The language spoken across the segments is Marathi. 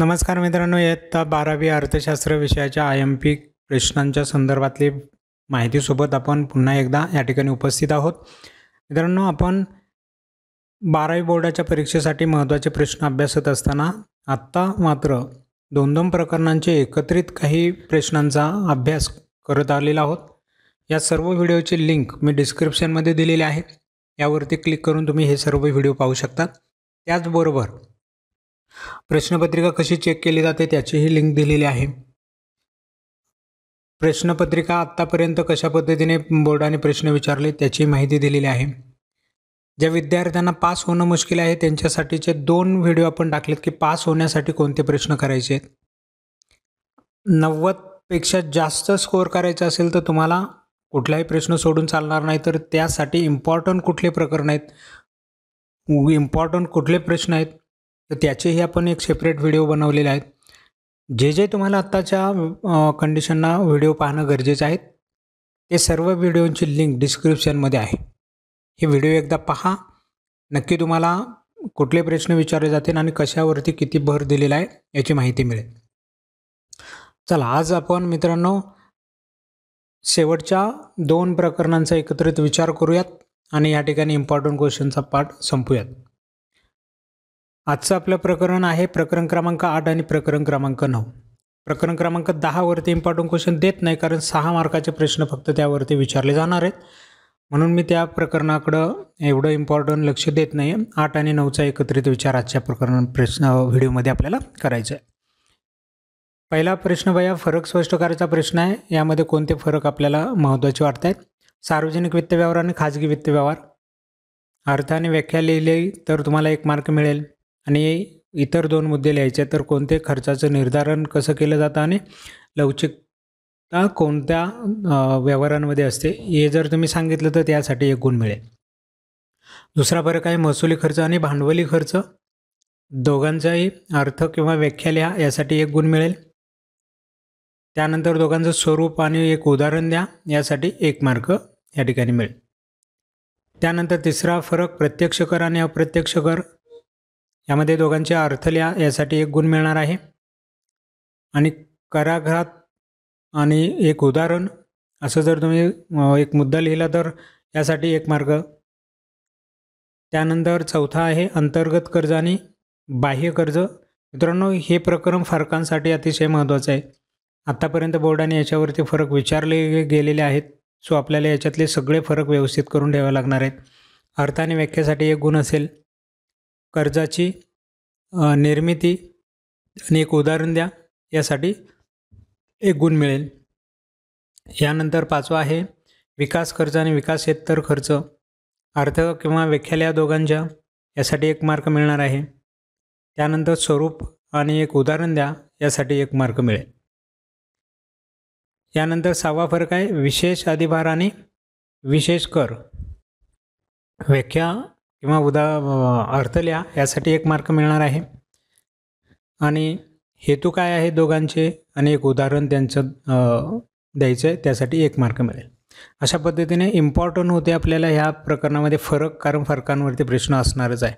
नमस्कार मित्रांनो इयत्ता बारावी अर्थशास्त्र विषयाच्या आय एम पी प्रश्नांच्या संदर्भातली माहितीसोबत आपण पुन्हा एकदा या ठिकाणी उपस्थित आहोत मित्रांनो आपण बारावी बोर्डाच्या परीक्षेसाठी महत्त्वाचे प्रश्न अभ्यासत असताना आत्ता मात्र दोन दोन प्रकरणांचे एकत्रित काही प्रश्नांचा अभ्यास करत आलेला आहोत या सर्व व्हिडिओची लिंक मी डिस्क्रिप्शनमध्ये दिलेली आहे यावरती क्लिक करून तुम्ही हे सर्व व्हिडिओ पाहू शकता त्याचबरोबर प्रश्नपत्रिका कशी चेक केली जाते त्याचीही लिंक दिलेली आहे प्रश्नपत्रिका आत्तापर्यंत कशा पद्धतीने बोर्डाने प्रश्न विचारले त्याची माहिती दिलेली आहे ज्या विद्यार्थ्यांना पास होणं मुश्किल आहे त्यांच्यासाठीचे दोन व्हिडिओ आपण टाकलेत की पास होण्यासाठी कोणते प्रश्न करायचे आहेत नव्वदपेक्षा जास्त स्कोअर करायचा असेल तर तुम्हाला कुठलाही प्रश्न सोडून चालणार नाही तर त्यासाठी इम्पॉर्टंट कुठले प्रकरण आहेत इम्पॉर्टंट कुठले प्रश्न आहेत तर त्याचेही आपण एक सेपरेट व्हिडिओ बनवलेले आहेत जे जे तुम्हाला आत्ताच्या कंडिशनना व्हिडिओ पाहणं गरजेचं आहे ते सर्व व्हिडिओंची लिंक डिस्क्रिप्शनमध्ये आहे हे व्हिडिओ एकदा पहा नक्की तुम्हाला कुठले प्रश्न विचारले जातील आणि कशावरती किती भर दिलेला आहे याची माहिती मिळेल चला आज आपण मित्रांनो शेवटच्या दोन प्रकरणांचा एकत्रित विचार करूयात आणि या ठिकाणी इम्पॉर्टंट क्वेश्चनचा पाठ संपूयात आजचं आपलं प्रकरण आहे प्रकरण क्रमांक आठ आणि प्रकरण क्रमांक नऊ प्रकरण क्रमांक दहावरती इम्पॉर्टंट क्वेश्चन देत नाही कारण सहा मार्काचे प्रश्न फक्त त्यावरती विचारले जाणार आहेत म्हणून मी त्या प्रकरणाकडं एवढं इम्पॉर्टंट लक्ष देत नाही आहे आठ आणि नऊचा एकत्रित विचार आजच्या प्रकरण प्रश्न व्हिडिओमध्ये आपल्याला करायचा आहे पहिला प्रश्न बघा फरक स्पष्ट करायचा प्रश्न आहे यामध्ये कोणते फरक आपल्याला महत्त्वाचे वाटत आहेत सार्वजनिक वित्त व्यवहार आणि खाजगी वित्त व्यवहार अर्थाने व्याख्या लिहिली तर तुम्हाला एक मार्क मिळेल आणि इतर दोन मुद्दे लिहायचे तर कोणते खर्चाचं निर्धारण कसं केलं जातं आणि लवचिकता कोणत्या व्यवहारांमध्ये असते हे जर तुम्ही सांगितलं तर त्यासाठी एक गुण मिळेल दुसरा फरक आहे महसुली खर्च आणि भांडवली खर्च दोघांचाही अर्थ किंवा व्याख्या लिहा यासाठी एक गुण मिळेल त्यानंतर दोघांचं स्वरूप आणि एक उदाहरण द्या यासाठी एक मार्क या ठिकाणी मिळेल त्यानंतर तिसरा फरक प्रत्यक्ष कर आणि अप्रत्यक्ष कर यामध्ये दोघांचे अर्थ लिहा यासाठी एक गुण मिळणार आहे आणि कराघात आणि एक उदाहरण असं जर तुम्ही एक मुद्दा लिहिला तर यासाठी एक मार्ग त्यानंतर चौथा आहे अंतर्गत कर्ज आणि बाह्य कर्ज मित्रांनो हे प्रकरण फरकांसाठी अतिशय महत्त्वाचं आहे आत्तापर्यंत बोर्डाने याच्यावरती फरक विचारले गेलेले आहेत सो आपल्याला याच्यातले सगळे फरक व्यवस्थित करून ठेवावे लागणार आहेत अर्थाने व्याख्यासाठी एक गुण असेल कर्जाची निर्मिती आणि एक उदाहरण द्या यासाठी एक गुण मिळेल यानंतर पाचवा आहे विकास खर्च आणि विकासेतर खर्च अर्थ किंवा या दोघांच्या यासाठी एक मार्क मिळणार आहे त्यानंतर स्वरूप आणि एक उदाहरण द्या यासाठी एक मार्क मिळेल यानंतर सहावा फरक आहे विशेष अधिभार आणि विशेष कर व्याख्या किंवा उदा अर्थ लिहा यासाठी एक मार्क मिळणार आहे आणि हेतू काय आहे दोघांचे आणि एक उदाहरण त्यांचं द्यायचं आहे त्यासाठी एक मार्क मिळेल अशा पद्धतीने इम्पॉर्टंट होते आपल्याला ह्या प्रकरणामध्ये फरक कारण फरकांवरती प्रश्न असणारच आहे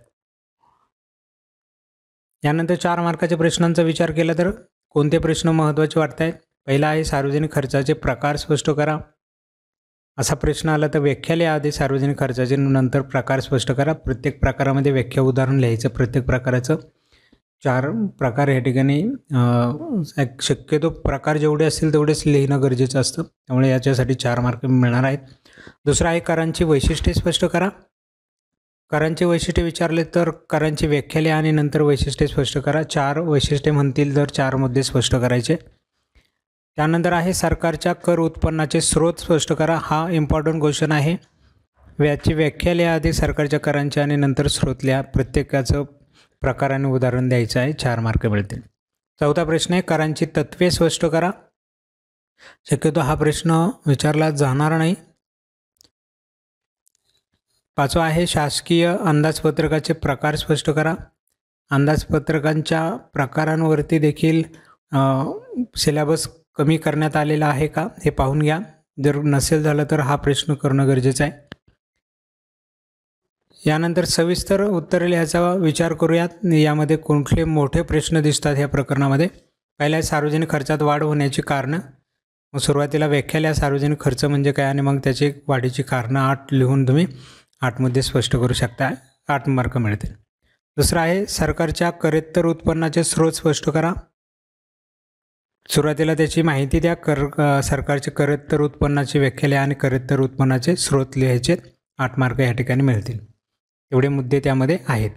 यानंतर चार मार्काच्या प्रश्नांचा विचार केला तर कोणते प्रश्न महत्त्वाचे वाटत आहेत पहिला आहे सार्वजनिक खर्चाचे प्रकार स्पष्ट करा असा प्रश्न आला तर लिहा आधी सार्वजनिक खर्चाचे नंतर प्रकार स्पष्ट करा प्रत्येक प्रकारामध्ये व्याख्या उदाहरण लिहायचं प्रत्येक प्रकाराचं चार प्रकार या ठिकाणी शक्यतो प्रकार जेवढे असतील तेवढेच लिहिणं गरजेचं असतं त्यामुळे याच्यासाठी चार मार्क मिळणार आहेत दुसरं आहे करांची वैशिष्ट्ये स्पष्ट करा करांचे वैशिष्ट्ये विचारले तर करांची लिहा आणि नंतर वैशिष्ट्ये स्पष्ट करा चार वैशिष्ट्ये म्हणतील तर चार मुद्दे स्पष्ट करायचे त्यानंतर आहे सरकारच्या कर उत्पन्नाचे स्रोत स्पष्ट करा हा इम्पॉर्टंट क्वेश्चन आहे व्याची व्याख्या लिहाआधी सरकारच्या करांच्या आणि नंतर स्रोत लिहा प्रत्येकाचं प्रकाराने उदाहरण द्यायचं आहे चार मार्क मिळतील चौथा प्रश्न आहे करांची तत्वे स्पष्ट करा शक्यतो हा प्रश्न विचारला जाणार नाही पाचवा आहे शासकीय अंदाजपत्रकाचे प्रकार स्पष्ट करा अंदाजपत्रकांच्या प्रकारांवरती देखील सिलेबस कमी करण्यात आलेला आहे का हे पाहून घ्या जर नसेल झालं तर हा प्रश्न करणं गरजेचं आहे यानंतर सविस्तर उत्तर लिहायचा विचार करूयात यामध्ये कोणते मोठे प्रश्न दिसतात या प्रकरणामध्ये पहिल्या सार्वजनिक खर्चात वाढ होण्याची कारणं मग सुरुवातीला व्याख्या लिहा सार्वजनिक खर्च म्हणजे काय आणि मग त्याची वाढीची कारणं आठ लिहून तुम्ही आठमध्ये स्पष्ट करू शकता आठ मार्क मिळतील दुसरं आहे सरकारच्या करेत्तर उत्पन्नाचे स्रोत स्पष्ट करा सुरुवातीला त्याची माहिती द्या कर सरकारचे करत्तर उत्पन्नाचे लिहा आणि करत्तर उत्पन्नाचे स्रोत लिहायचे आठ मार्क या ठिकाणी मिळतील एवढे मुद्दे त्यामध्ये आहेत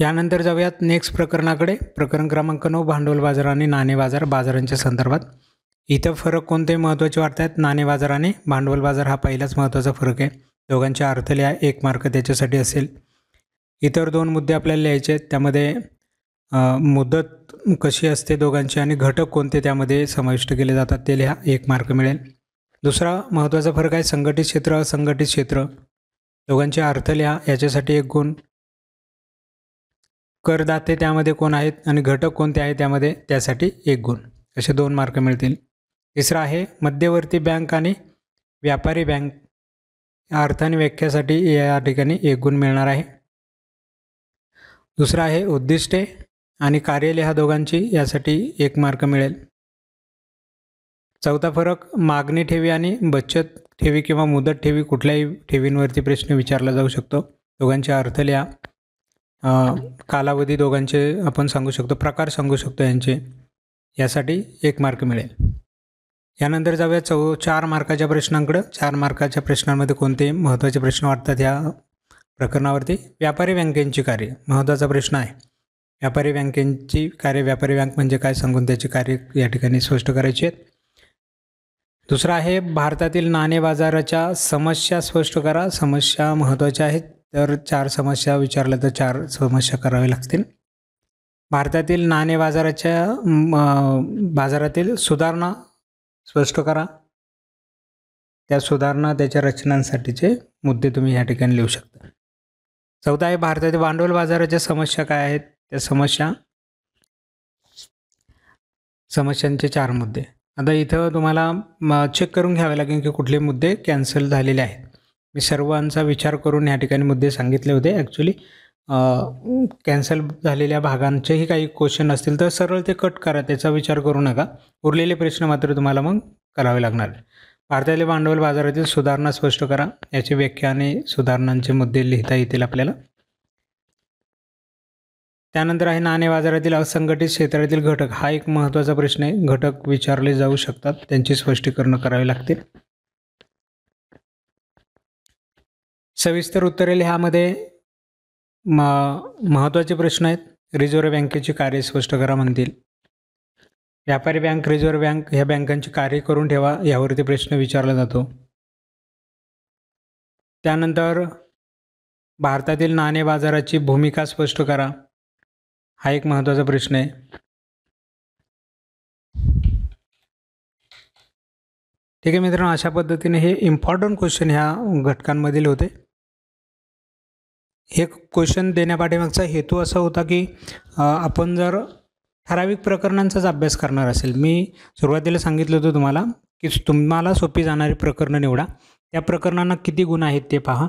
यानंतर जाऊयात नेक्स्ट प्रकरणाकडे प्रकरण क्रमांक नऊ भांडवल बाजार आणि नाणे बाजार बाजारांच्या संदर्भात इथं फरक कोणते महत्त्वाचे वाटतात नाणे बाजार आणि भांडवल बाजार हा पहिलाच महत्त्वाचा फरक आहे दोघांच्या अर्थ लिहा एक मार्क त्याच्यासाठी असेल इतर दोन मुद्दे आपल्याला लिहायचे आहेत त्यामध्ये मुदत कशी असते दोघांची आणि घटक कोणते त्यामध्ये समाविष्ट केले जातात ते लिहा एक मार्क मिळेल दुसरा महत्त्वाचा फरक आहे संघटित क्षेत्र असंघटित क्षेत्र दोघांचे अर्थ लिहा याच्यासाठी एक गुण करदाते त्यामध्ये कोण आहेत आणि घटक कोणते आहेत त्यामध्ये त्यासाठी एक गुण असे दोन मार्क मिळतील तिसरा आहे मध्यवर्ती बँक आणि व्यापारी बँक अर्थ आणि व्याख्यासाठी या ठिकाणी एक गुण मिळणार आहे दुसरा आहे उद्दिष्टे आणि कार्यालय ह्या दोघांची यासाठी एक मार्क मिळेल चौथा फरक मागणी ठेवी आणि बचत ठेवी किंवा मुदत ठेवी कुठल्याही ठेवींवरती प्रश्न विचारला जाऊ शकतो दोघांचे अर्थ लिहा कालावधी दोघांचे आपण सांगू शकतो प्रकार सांगू शकतो यांचे यासाठी एक मार्क मिळेल यानंतर जाऊया चौ चार मार्काच्या प्रश्नांकडं चार मार्काच्या प्रश्नांमध्ये कोणते महत्त्वाचे प्रश्न वाटतात या प्रकरणावरती व्यापारी बँकेंची कार्य महत्त्वाचा प्रश्न आहे व्यापारी बँकेची कार्य व्यापारी बँक म्हणजे काय सांगून त्याची कार्य या ठिकाणी स्पष्ट करायचे आहेत दुसरं आहे भारतातील नाणे बाजाराच्या समस्या स्पष्ट करा समस्या महत्त्वाच्या आहेत तर चार समस्या विचारल्या तर चार समस्या कराव्या लागतील भारतातील नाणे बाजाराच्या बाजारातील सुधारणा स्पष्ट करा त्या सुधारणा त्याच्या रचनांसाठीचे मुद्दे तुम्ही या ठिकाणी लिहू शकता चौथा आहे भारतातील भांडवल बाजाराच्या समस्या काय आहेत त्या समस्या समस्यांचे चार मुद्दे आता इथं तुम्हाला चेक करून घ्यावे लागेल की कुठले मुद्दे कॅन्सल झालेले आहेत मी सर्वांचा विचार करून या ठिकाणी मुद्दे सांगितले होते ॲक्च्युली कॅन्सल झालेल्या भागांचेही काही क्वेश्चन असतील तर सरळ ते कट करा त्याचा विचार करू नका उरलेले प्रश्न मात्र तुम्हाला मग करावे लागणार भारतातील भांडवल बाजारातील सुधारणा स्पष्ट करा याची व्याख्या आणि सुधारणांचे मुद्दे लिहिता येतील आपल्याला त्यानंतर आहे नाणे बाजारातील असंघटित क्षेत्रातील घटक हा एक महत्त्वाचा प्रश्न आहे घटक विचारले जाऊ शकतात त्यांची स्पष्टीकरण करावे लागतील सविस्तर उत्तरे ह्यामध्ये म महत्त्वाचे प्रश्न आहेत रिझर्व्ह बँकेची कार्य स्पष्ट करा म्हणतील व्यापारी बँक रिझर्व्ह बँक ह्या बँकांची कार्य करून ठेवा यावरती प्रश्न विचारला जातो त्यानंतर भारतातील नाणे बाजाराची भूमिका स्पष्ट करा हा एक महत्त्वाचा प्रश्न आहे ठीक आहे मित्रांनो अशा पद्धतीने हे इम्पॉर्टंट क्वेश्चन ह्या घटकांमधील होते हे क्वेश्चन देण्यापाठीमागचा हेतू असा होता की आपण जर ठराविक प्रकरणांचाच अभ्यास करणार असेल मी सुरुवातीला सांगितलं होतं तुम्हाला की तुम्हाला सोपी जाणारी प्रकरणं निवडा त्या प्रकरणांना किती गुण आहेत ते पहा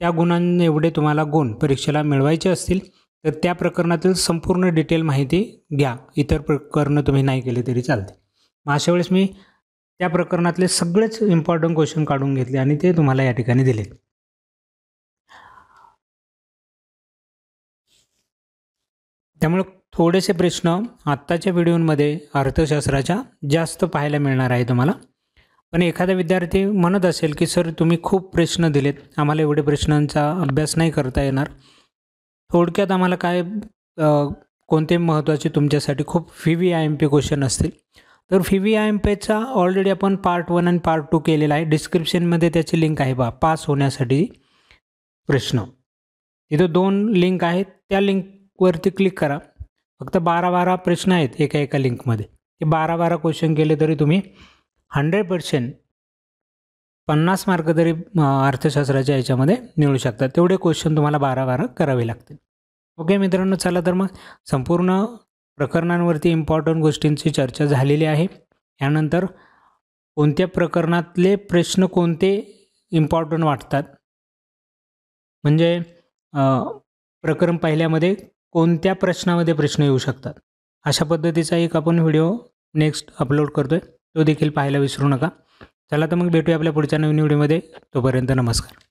त्या गुणांना एवढे तुम्हाला गुण परीक्षेला मिळवायचे असतील तर त्या प्रकरणातील संपूर्ण डिटेल माहिती घ्या इतर प्रकरणं तुम्ही नाही केले तरी चालते मग अशा वेळेस मी त्या प्रकरणातले सगळेच इम्पॉर्टंट क्वेश्चन काढून घेतले आणि ते तुम्हाला या ठिकाणी दिले त्यामुळे थोडेसे प्रश्न आत्ताच्या व्हिडिओमध्ये अर्थशास्त्राच्या जास्त पाहायला मिळणार आहे तुम्हाला पण एखादा विद्यार्थी म्हणत असेल की सर तुम्ही खूप प्रश्न दिलेत आम्हाला एवढे प्रश्नांचा अभ्यास नाही करता येणार थोडक्यात आम्हाला काय कोणते महत्त्वाचे तुमच्यासाठी खूप फी V I M P question असतील तर फी व्ही आय एम पेचा ऑलरेडी आपण पार्ट वन आणि पार्ट टू केलेला आहे डिस्क्रिप्शनमध्ये त्याची लिंक आहे बा पास होण्यासाठी प्रश्न इथं दोन लिंक आहेत त्या लिंकवरती क्लिक करा फक्त बारा बारा प्रश्न आहेत एका एका लिंकमध्ये ते बारा बारा क्वेश्चन केले तरी तुम्ही हंड्रेड पर्सेंट पन्नास मार्क तरी अर्थशास्त्राच्या याच्यामध्ये मिळू शकतात तेवढे क्वेश्चन तुम्हाला बारा बारा करावे लागतील ओके मित्रांनो चला तर मग संपूर्ण प्रकरणांवरती इम्पॉर्टंट गोष्टींची चर्चा झालेली आहे यानंतर कोणत्या प्रकरणातले प्रश्न कोणते इम्पॉर्टंट वाटतात म्हणजे प्रकरण पहिल्यामध्ये कोणत्या प्रश्नामध्ये प्रश्न येऊ शकतात अशा पद्धतीचा एक आपण व्हिडिओ नेक्स्ट अपलोड करतो आहे तो देखील पाहायला विसरू नका चला तर मग भेटूया आपल्या पुढच्या नवीन व्हिडिओमध्ये तोपर्यंत नमस्कार